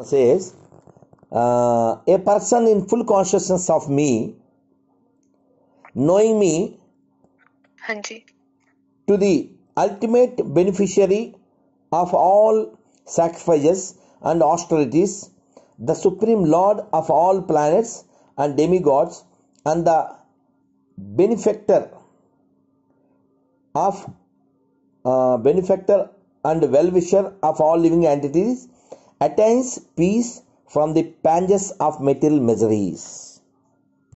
says, uh, A person in full consciousness of me, knowing me Hanji. to the ultimate beneficiary of all sacrifices and austerities, the supreme lord of all planets and demigods, and the benefactor of uh, benefactor and well-wisher of all living entities attains peace from the pangs of material miseries.